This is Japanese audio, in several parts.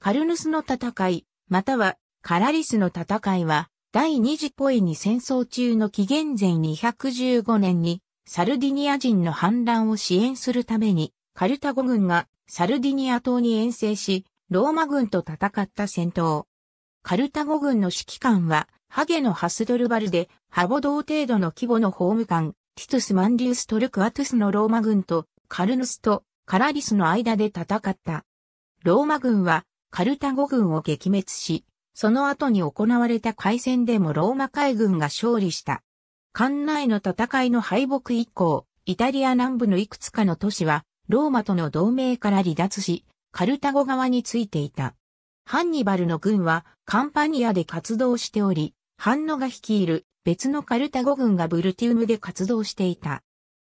カルヌスの戦い、またはカラリスの戦いは、第二次ポエに戦争中の紀元前215年に、サルディニア人の反乱を支援するために、カルタゴ軍がサルディニア島に遠征し、ローマ軍と戦った戦闘。カルタゴ軍の指揮官は、ハゲのハスドルバルで、ハボ同程度の規模の法務官、ティトゥス・マンディウス・トルクアトゥスのローマ軍と、カルヌスとカラリスの間で戦った。ローマ軍は、カルタゴ軍を撃滅し、その後に行われた海戦でもローマ海軍が勝利した。艦内の戦いの敗北以降、イタリア南部のいくつかの都市は、ローマとの同盟から離脱し、カルタゴ側についていた。ハンニバルの軍はカンパニアで活動しており、ハンノが率いる別のカルタゴ軍がブルティウムで活動していた。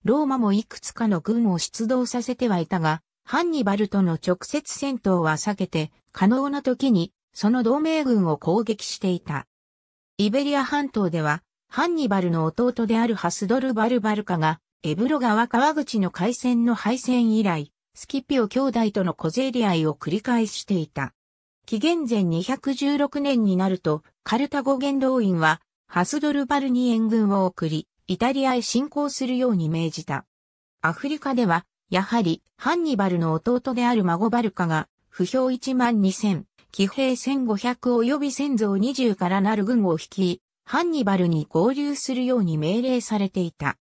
ローマもいくつかの軍を出動させてはいたが、ハンニバルとの直接戦闘は避けて、可能な時に、その同盟軍を攻撃していた。イベリア半島では、ハンニバルの弟であるハスドル・バルバルカが、エブロ川川口の海戦の敗戦以来、スキピオ兄弟との小競り合いを繰り返していた。紀元前216年になると、カルタゴ元老院は、ハスドルバルに援軍を送り、イタリアへ侵攻するように命じた。アフリカでは、やはり、ハンニバルの弟である孫バルカが、不評1万2000、騎兵1500及び先祖20からなる軍を率い、ハンニバルに合流するように命令されていた。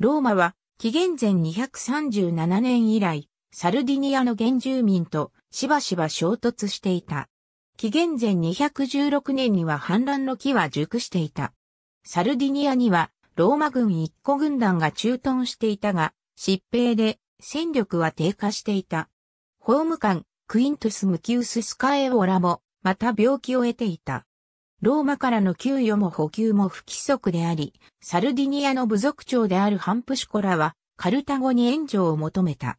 ローマは、紀元前237年以来、サルディニアの原住民としばしば衝突していた。紀元前216年には反乱の木は熟していた。サルディニアにはローマ軍一個軍団が駐屯していたが、疾病で戦力は低下していた。法務官、クイントス・ムキウス・スカエオラも、また病気を得ていた。ローマからの給与も補給も不規則であり、サルディニアの部族長であるハンプシコラは、カルタゴに援助を求めた。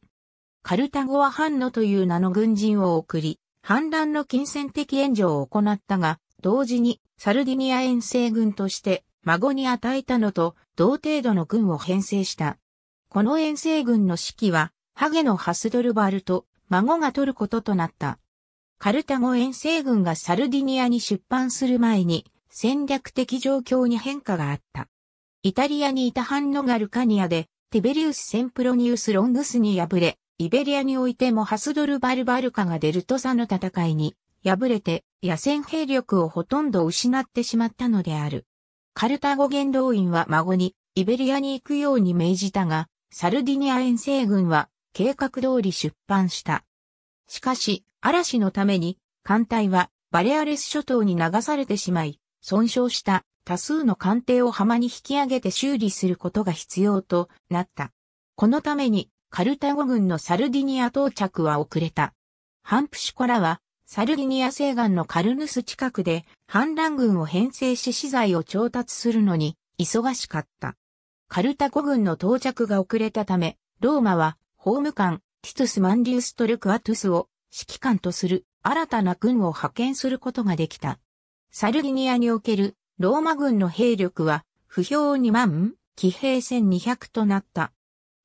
カルタゴはハンノという名の軍人を送り、反乱の金銭的援助を行ったが、同時にサルディニア遠征軍として孫に与えたのと同程度の軍を編成した。この遠征軍の指揮は、ハゲのハスドルバルと孫が取ることとなった。カルタゴ遠征軍がサルディニアに出版する前に戦略的状況に変化があった。イタリアにいたハンノガルカニアでティベリウス・センプロニウス・ロングスに敗れ、イベリアにおいてもハスドルバルバルカがデルトサの戦いに敗れて野戦兵力をほとんど失ってしまったのである。カルタゴ元老院は孫にイベリアに行くように命じたが、サルディニア遠征軍は計画通り出版した。しかし、嵐のために、艦隊はバレアレス諸島に流されてしまい、損傷した多数の艦艇を浜に引き上げて修理することが必要となった。このために、カルタゴ軍のサルディニア到着は遅れた。ハンプシュコラは、サルディニア西岸のカルヌス近くで、反乱軍を編成し資材を調達するのに、忙しかった。カルタゴ軍の到着が遅れたため、ローマは法務官ティトゥス・マンリウストルクアトゥスを指揮官とする新たな軍を派遣することができた。サルギニアにおけるローマ軍の兵力は不評2万、騎兵1200となった。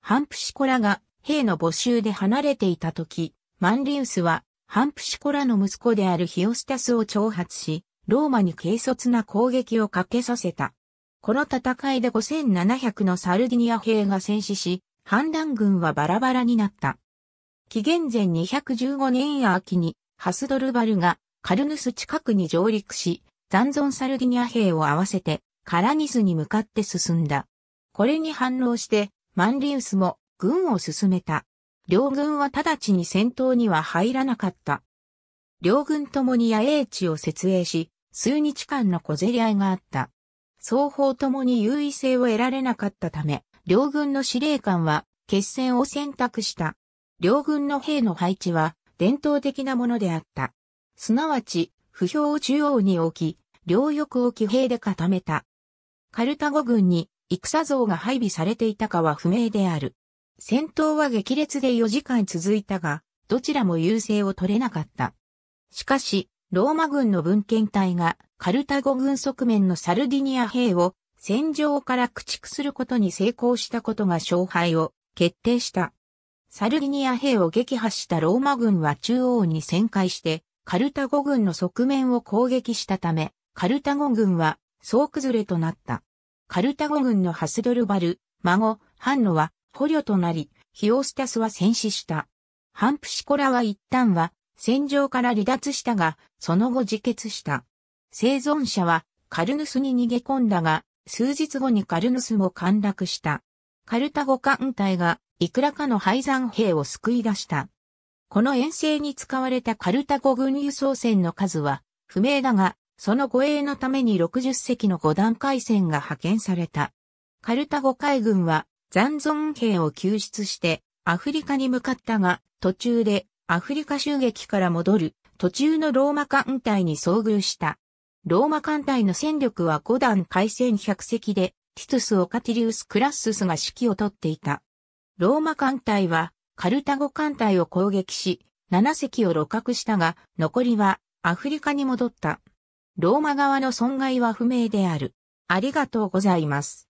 ハンプシコラが兵の募集で離れていた時、マンリウスはハンプシコラの息子であるヒオスタスを挑発し、ローマに軽率な攻撃をかけさせた。この戦いで5700のサルディニア兵が戦死し、反乱軍はバラバラになった。紀元前215年秋に、ハスドルバルがカルヌス近くに上陸し、残存サルディニア兵を合わせて、カラニスに向かって進んだ。これに反応して、マンリウスも軍を進めた。両軍は直ちに戦闘には入らなかった。両軍ともに野営地を設営し、数日間の小競り合いがあった。双方ともに優位性を得られなかったため、両軍の司令官は決戦を選択した。両軍の兵の配置は伝統的なものであった。すなわち、不評を中央に置き、両翼を騎兵で固めた。カルタゴ軍に戦像が配備されていたかは不明である。戦闘は激烈で4時間続いたが、どちらも優勢を取れなかった。しかし、ローマ軍の文献隊がカルタゴ軍側面のサルディニア兵を戦場から駆逐することに成功したことが勝敗を決定した。サルディニア兵を撃破したローマ軍は中央に旋回してカルタゴ軍の側面を攻撃したため、カルタゴ軍は総崩れとなった。カルタゴ軍のハスドルバル、孫、ハンノは捕虜となり、ヒオスタスは戦死した。ハンプシコラは一旦は戦場から離脱したが、その後自決した。生存者は、カルヌスに逃げ込んだが、数日後にカルヌスも陥落した。カルタゴ艦隊が、いくらかの敗残兵を救い出した。この遠征に使われたカルタゴ軍輸送船の数は、不明だが、その護衛のために60隻の5段階船が派遣された。カルタゴ海軍は、残存兵を救出して、アフリカに向かったが、途中でアフリカ襲撃から戻る途中のローマ艦隊に遭遇した。ローマ艦隊の戦力は5段海戦100隻で、ティトゥス・オカティリウス・クラッススが指揮をとっていた。ローマ艦隊は、カルタゴ艦隊を攻撃し、7隻を露獲したが、残りはアフリカに戻った。ローマ側の損害は不明である。ありがとうございます。